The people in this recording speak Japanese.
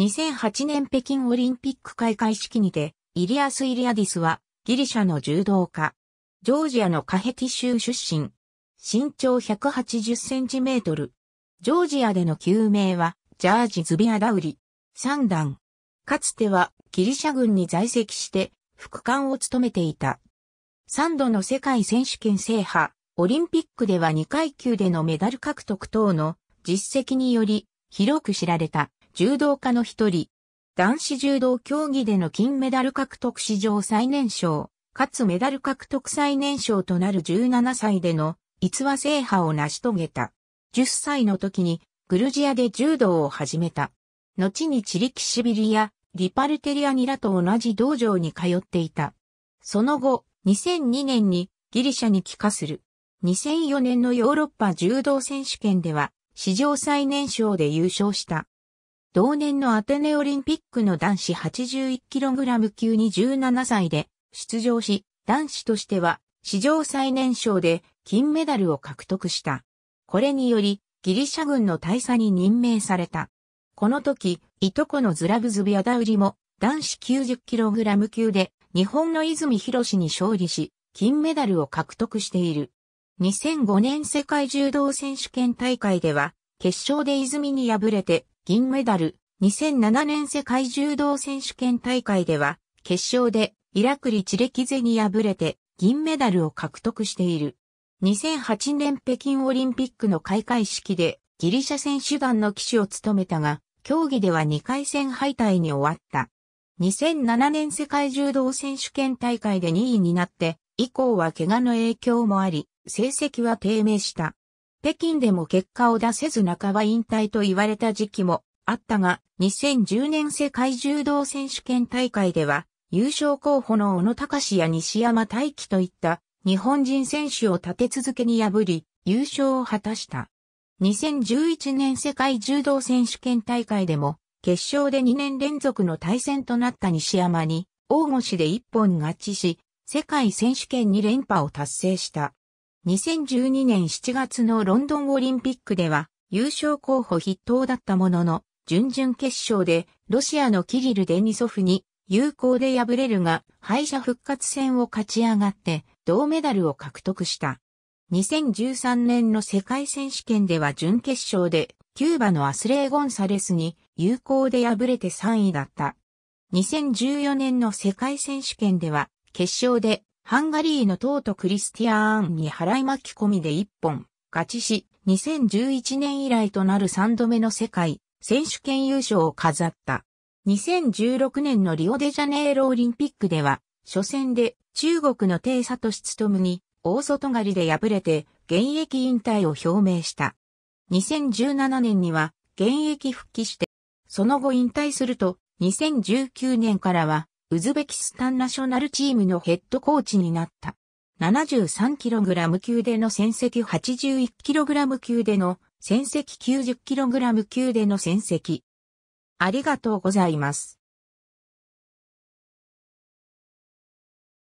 2008年北京オリンピック開会式にて、イリアス・イリアディスはギリシャの柔道家。ジョージアのカヘティ州出身。身長180センチメートル。ジョージアでの救命は、ジャージ・ズビアダウリ。三段。かつてはギリシャ軍に在籍して、副官を務めていた。3度の世界選手権制覇、オリンピックでは2階級でのメダル獲得等の実績により広く知られた。柔道家の一人。男子柔道競技での金メダル獲得史上最年少、かつメダル獲得最年少となる17歳での逸話制覇を成し遂げた。10歳の時にグルジアで柔道を始めた。後にチリキシビリやリパルテリアニラと同じ道場に通っていた。その後、2002年にギリシャに帰化する。2004年のヨーロッパ柔道選手権では史上最年少で優勝した。同年のアテネオリンピックの男子 81kg 級に17歳で出場し、男子としては史上最年少で金メダルを獲得した。これにより、ギリシャ軍の大佐に任命された。この時、いとこのズラブズビアダウリも男子 90kg 級で日本の泉博に勝利し、金メダルを獲得している。2005年世界柔道選手権大会では、決勝で泉に敗れて銀メダル、2007年世界柔道選手権大会では、決勝でイラクリ・チレキゼに敗れて銀メダルを獲得している。2008年北京オリンピックの開会式でギリシャ選手団の騎手を務めたが、競技では2回戦敗退に終わった。2007年世界柔道選手権大会で2位になって、以降は怪我の影響もあり、成績は低迷した。北京でも結果を出せず半ば引退と言われた時期もあったが、2010年世界柔道選手権大会では、優勝候補の小野隆や西山大輝といった日本人選手を立て続けに破り、優勝を果たした。2011年世界柔道選手権大会でも、決勝で2年連続の対戦となった西山に、大腰で一本勝ちし、世界選手権に連覇を達成した。2012年7月のロンドンオリンピックでは優勝候補筆頭だったものの、準々決勝でロシアのキリル・デニソフに有効で敗れるが、敗者復活戦を勝ち上がって銅メダルを獲得した。2013年の世界選手権では準決勝でキューバのアスレー・ゴンサレスに有効で敗れて3位だった。2014年の世界選手権では決勝でハンガリーのトとクリスティアーンに払い巻き込みで一本、勝ちし、2011年以来となる3度目の世界選手権優勝を飾った。2016年のリオデジャネイロオリンピックでは、初戦で中国のテイサトシツトムに大外刈りで敗れて現役引退を表明した。2017年には現役復帰して、その後引退すると2019年からはウズベキスタンナショナルチームのヘッドコーチになった。73kg 級での戦績 81kg 級での戦績 90kg 級での戦績。ありがとうございます。